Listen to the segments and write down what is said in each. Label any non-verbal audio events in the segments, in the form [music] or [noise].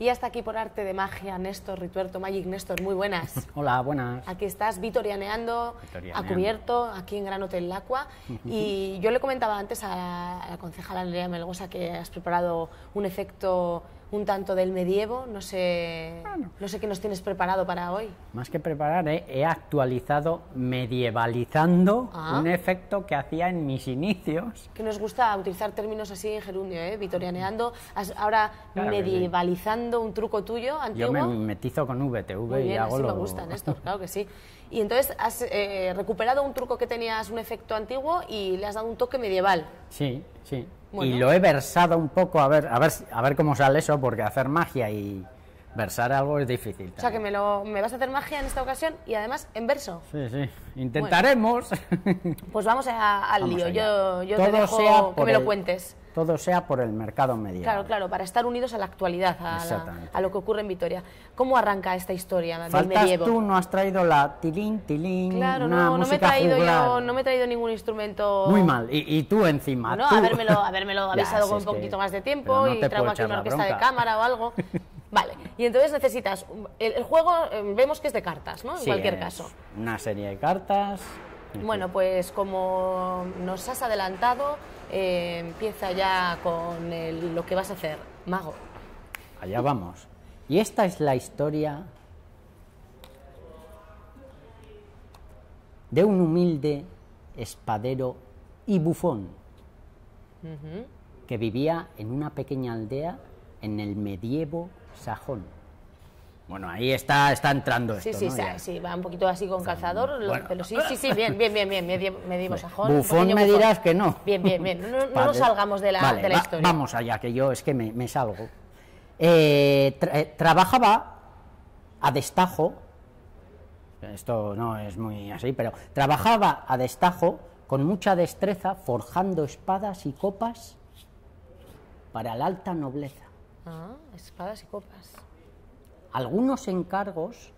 Y hasta aquí por arte de magia, Néstor Rituerto Magic. Néstor, muy buenas. [laughs] Hola, buenas. Aquí estás vitorianeando, a cubierto, aquí en Gran Hotel Lacua. y yo le comentaba antes a la, a la concejala Andrea Melgosa que has preparado un efecto un tanto del medievo. No sé, ah, no sé qué nos tienes preparado para hoy. Más que preparar, eh, he actualizado medievalizando ah. un efecto que hacía en mis inicios. Que nos gusta utilizar términos así en gerundio, ¿eh? vitorianeando. Ahora medievalizando un truco tuyo antiguo. Yo me metizo con VTV Muy bien, y hago así me gustan [laughs] esto, claro que sí. Y entonces has eh, recuperado un truco que tenías, un efecto antiguo, y le has dado un toque medieval. Sí, sí. Y lo he versado un poco a ver, a ver, a ver cómo sale eso, porque hacer magia y, Versar algo es difícil. O sea, que me, lo, me vas a hacer magia en esta ocasión y además en verso. Sí, sí. Intentaremos. pues vamos al lío. Yo, te dejo que me lo cuentes. Todo sea por el mercado medio. Claro, claro, para estar unidos a la actualidad, a, lo que ocurre en Vitoria. ¿Cómo arranca esta historia tú, no has traído la tilín, tilín, Claro, no, no, me he traído yo, no me he traído ningún instrumento... Muy mal, y, tú encima, No, habérmelo, [laughs] avisado con un poquito más de tiempo y traigo aquí una orquesta de cámara o algo... [laughs] Vale, y entonces necesitas, um, el, juego em, vemos que es de cartas, ¿no? En cualquier caso. Una serie de cartas. Bueno, pues como nos has adelantado, eh, empieza ya con lo que vas a hacer, mago. Allá vamos. Y esta es la historia de un humilde espadero y bufón que vivía en una pequeña aldea en el medievo sajón. Bueno, ahí está, está entrando esto, Sí, sí, sí, va un poquito así con mm, calzador, pero sí, sí, sí, bien, bien, bien, bien, medimos sajón. Bufón me dirás que no. Bien, bien, bien, no, nos salgamos de la, historia. Vamos allá, que yo es que me, salgo. Eh, eh, trabajaba a destajo, esto no es muy así, pero trabajaba a destajo con mucha destreza forjando espadas y copas para la alta nobleza. Ah, espadas y copas. Algunos encargos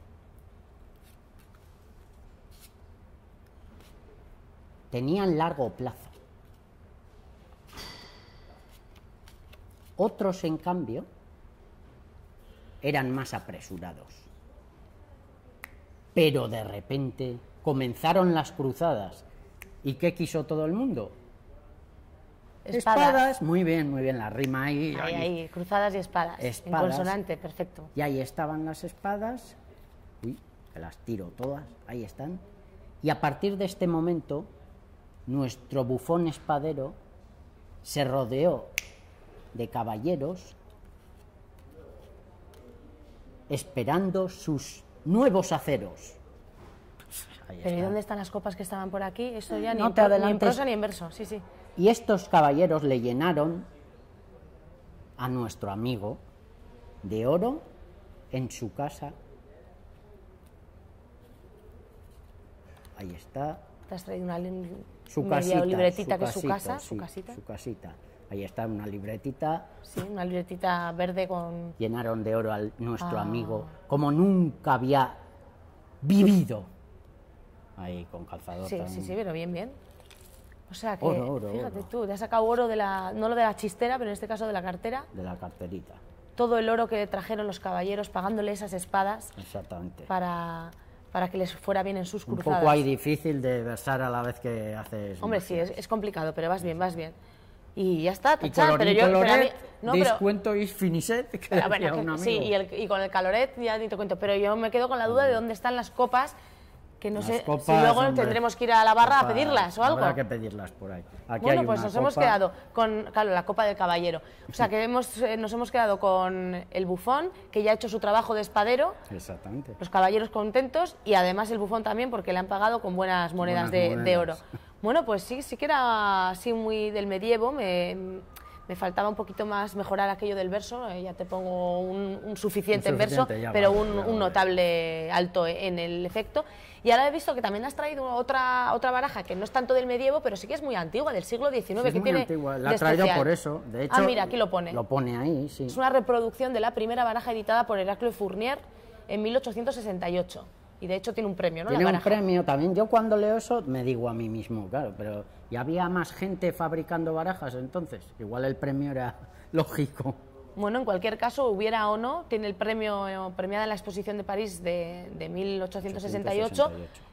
tenían largo plazo. Otros, en cambio, eran más apresurados. Pero de repente comenzaron las cruzadas. ¿Y qué quiso todo el mundo? Espadas. muy bien, muy bien, la rima ahí. Ahí, cruzadas y espadas, En consonante, perfecto. Y ahí estaban las espadas. Uy, que las tiro todas, ahí están. Y a partir de este momento, nuestro bufón espadero se rodeó de caballeros esperando sus nuevos aceros. ¿Pero dónde están las copas que estaban por aquí? Esto ya no ni en prosa ni en verso, sí, sí. Y estos caballeros le llenaron a nuestro amigo de oro en su casa. Ahí está. ¿Te has traído una libretita su casita, su casa? su casita. Ahí está una libretita. Sí, una libretita verde con... Llenaron de oro a nuestro ah. amigo, como nunca había vivido. Ahí, con calzador. Sí, sí, sí, pero bien, bien. O sea que, fíjate tú, te has sacado oro de la, no lo de la chistera, pero en este caso de la cartera. De la carterita. Todo el oro que trajeron los caballeros pagándole esas espadas. Exactamente. Para, para que les fuera bien en sus Un Un poco hay difícil de versar a la vez que haces... Hombre, sí, es, complicado, pero vas bien, vas bien. Y ya está, pero yo... Coloret, y finiset, que ah, bueno, Sí, y, y, con el caloret ya ni te cuento, pero yo me quedo con la duda de dónde están las copas que no sé si luego tendremos que ir a la barra a pedirlas o algo. Habrá que pedirlas por ahí. bueno, pues nos hemos quedado con, claro, la copa del caballero. O sea, [laughs] que eh, nos hemos quedado con el bufón, que ya ha hecho su trabajo de espadero. Exactamente. Los caballeros contentos y además el bufón también porque le han pagado con buenas monedas, de, de, oro. Bueno, pues sí, sí que era así muy del medievo, me, me faltaba un poquito más mejorar aquello del verso, eh, ya te pongo un, suficiente, en verso, pero un, notable alto eh, en el efecto. Y ahora he visto que también has traído otra, otra baraja que no es tanto del medievo, pero sí que es muy antigua, del siglo XIX. es muy antigua, la he traído por eso. ah, mira, aquí lo pone. Lo pone ahí, sí. Es una reproducción de la primera baraja editada por Heraclio Fournier en 1868. Y de hecho tiene un premio, ¿no? Tiene un premio también. Yo cuando leo eso me digo a mí mismo, claro, pero ¿y había más gente fabricando barajas entonces? Igual el premio era [laughs] lógico. Bueno, en cualquier caso, hubiera o no, tiene el premio eh, premiada en la exposición de París de, de 1868.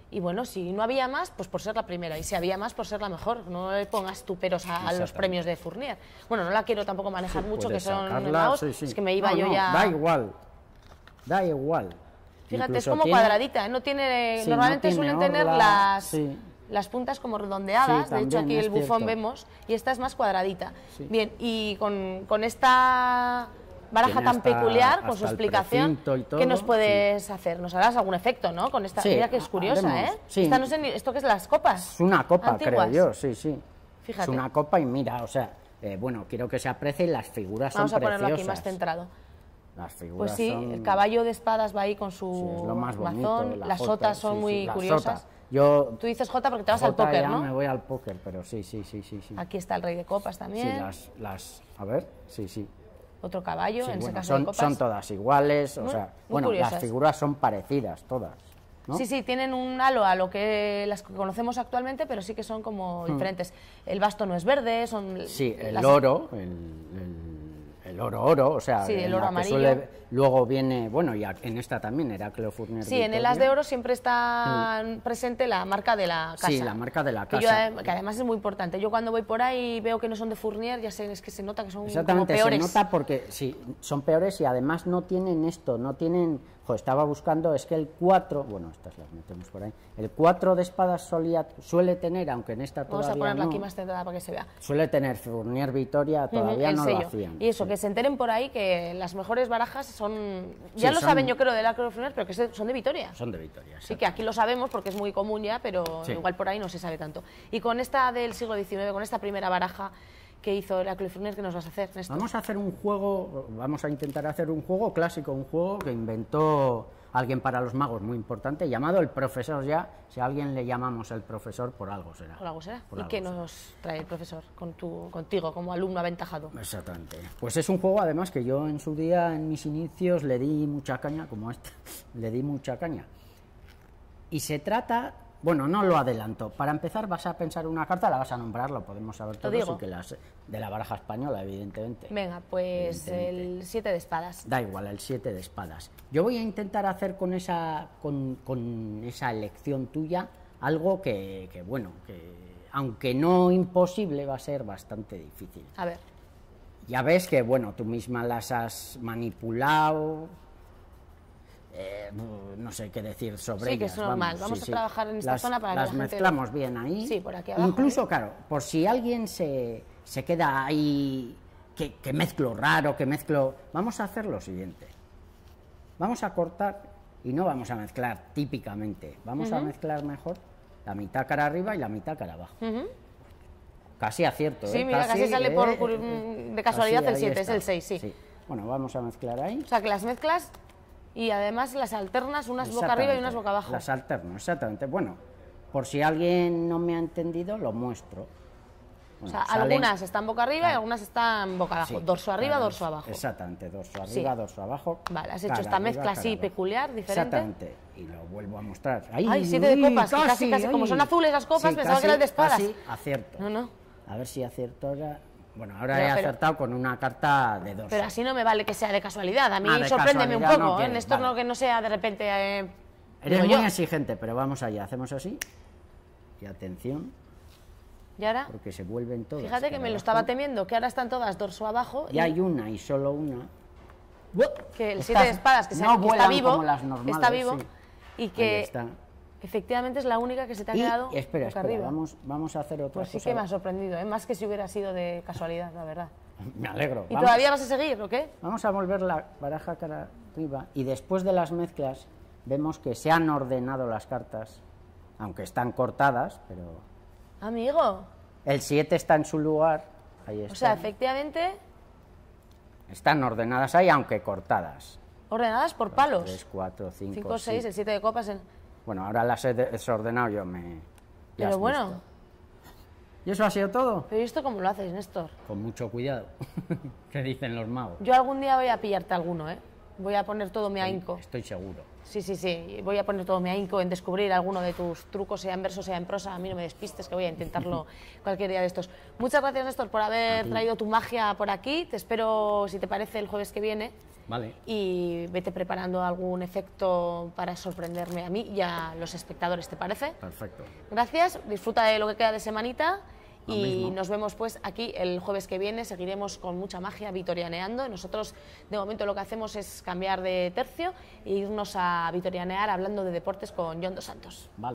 Y bueno, si no había más, pues por ser la primera. Y si había más, por ser la mejor. No le pongas tú a, los premios de Fournier. Bueno, no la quiero tampoco manejar mucho, que son sacarla, sí, sí. Es que me iba yo ya. Da igual. Da igual. Fíjate, es como cuadradita, ¿eh? no tiene, normalmente suelen tener las, las puntas como redondeadas, de hecho aquí el bufón vemos, y esta es más cuadradita. Bien, y con, con esta baraja tan peculiar, con su explicación, ¿qué nos puedes hacer? Nos harás algún efecto, ¿no? Con esta, mira que es ah, curiosa, ¿eh? Esta no ¿Esto qué es las copas? Es una copa, creo yo, sí, sí. Fíjate. Es una copa y mira, o sea, eh, bueno, quiero que se y las figuras Vamos a ponerlo aquí más centrado. Las figuras pues sí, el caballo de espadas va ahí con su sí, mazón, las sotas son muy curiosas. Yo, Tú dices Jota porque te vas al póker, ¿no? me voy al póker, pero sí, sí, sí, sí, Aquí está el rey de copas también. Sí, las, las a ver, sí, sí. Otro caballo, en ese caso son, Son todas iguales, o sea, bueno, las figuras son parecidas todas. Sí, sí, tienen un halo a lo que las conocemos actualmente, pero sí que son como hmm. diferentes. El basto no es verde, son... Sí, el oro, el el oro oro, o sea, luego viene, bueno, y en esta también era Fournier. Sí, en el As de Oro siempre está mm. presente la marca de la casa. Sí, la marca de la casa. Eh, que, además es muy importante. Yo cuando voy por ahí y veo que no son de Fournier, ya sé es que se nota que son como peores. se nota porque sí, son peores y además no tienen esto, no tienen estaba buscando, es que el 4, bueno, estas las metemos por ahí, el 4 de espadas solía, suele tener, aunque en esta todavía Vamos a ponerla aquí más centrada para que se vea. Suele tener Fournier Victoria, todavía no lo hacían. Y eso, que se enteren por ahí que las mejores barajas son, ya lo saben yo creo de la Fournier, pero que son de Vitoria... Son de Vitoria, Sí, que aquí lo sabemos porque es muy común ya, pero igual por ahí no se sabe tanto. Y con esta del siglo XIX, con esta primera baraja, ¿Qué hizo la Funer? que nos vas a hacer, Vamos a hacer un juego, vamos a intentar hacer un juego clásico, un juego que inventó alguien para los magos muy importante, llamado el profesor ya. Si a alguien le llamamos el profesor, por algo será. Por algo será. ¿Y qué nos trae el profesor con tu, contigo como alumno aventajado? Exactamente. Pues es un juego, además, que yo en su día, en mis inicios, le di mucha caña, como esta, [laughs] le di mucha caña. Y se trata bueno, no lo adelanto. Para empezar, vas a pensar una carta, la vas a nombrar, lo podemos saber todos, que las de la baraja española, evidentemente. Venga, pues el 7 de espadas. Da igual, el 7 de espadas. Yo voy a intentar hacer con esa, con, esa elección tuya algo que, que, bueno, que aunque no imposible, va a ser bastante difícil. A ver. Ya ves que, bueno, tú misma las has manipulado, eh, no sé qué decir sobre sí, que es normal. Vamos, a trabajar en esta zona para que las mezclamos bien ahí. Sí, por aquí abajo. Incluso, ¿eh? claro, por si alguien se, queda ahí, que, mezclo raro, que mezclo... Vamos a hacer lo siguiente. Vamos a cortar y no vamos a mezclar típicamente. Vamos a mezclar mejor la mitad cara arriba y la mitad cara abajo. Casi acierto. Sí, ¿eh? mira, casi, sale de casualidad el 7, es el 6, sí. Bueno, vamos a mezclar ahí. O sea, que las mezclas y además las alternas, unas boca arriba y unas boca abajo. Las alternas exactamente. Bueno, por si alguien no me ha entendido, lo muestro. o sea, algunas están boca arriba y ah. algunas están boca abajo. dorso arriba, dorso abajo. Exactamente, dorso arriba, dorso abajo. Vale, has hecho esta mezcla así peculiar, diferente. Exactamente, y lo vuelvo a mostrar. ¡Ay, ay siete de copas! Casi, casi, Como son azules las copas, pensaba que eran de espadas. Casi acierto. No, no. A ver si acierto ahora. Bueno, ahora he acertado con una carta de dos. Pero así no me vale que sea de casualidad. A mí ah, sorpréndeme un poco, ¿eh? en esto no que no sea de repente... Eh, Eres muy exigente, pero vamos allá. Hacemos así. Y atención. ¿Y ahora? Porque se vuelven todas. Fíjate que me lo estaba temiendo, que ahora están todas dorso abajo. Y, hay una y solo una. Que el siete de espadas, que, se, que está vivo, como las normales, está vivo. Y que Efectivamente es la única que se te ha quedado. Espera, espera, arriba. Vamos, vamos a hacer otra pues sí que me ha sorprendido, ¿eh? más que si hubiera sido de casualidad, la verdad. [laughs] Me alegro. ¿Y todavía vas a seguir o qué? Vamos a volver la baraja cara arriba y después de las mezclas vemos que se han ordenado las cartas, aunque están cortadas, pero. Amigo. El 7 está en su lugar. Ahí está. O sea, efectivamente. Están ordenadas ahí, aunque cortadas. Ordenadas por palos. 3, 4, 5, 5 6, el 7 de copas. En... Bueno, ahora las he desordenado yo, me... Pero bueno. ¿Y eso ha sido todo? Pero ¿y esto cómo lo haces, Néstor? Con mucho cuidado, [laughs] que dicen los magos. Yo algún día voy a pillarte alguno, ¿eh? Voy a poner todo mi ahínco. Estoy seguro. Sí, sí, sí. Voy a poner todo mi ahínco en descubrir alguno de tus trucos, sea en verso, sea en prosa. A mí no me despistes, que voy a intentarlo [laughs] cualquier día de estos. Muchas gracias, Néstor, por haber traído tu magia por aquí. Te espero, si te parece, el jueves que viene. Vale. Y vete preparando algún efecto para sorprenderme a mí y a los espectadores, ¿te parece? Perfecto. Gracias, disfruta de lo que queda de semanita y nos vemos pues aquí el jueves que viene, seguiremos con mucha magia vitorianeando. Nosotros de momento lo que hacemos es cambiar de tercio e irnos a vitorianear hablando de deportes con John Dos Santos. Vale.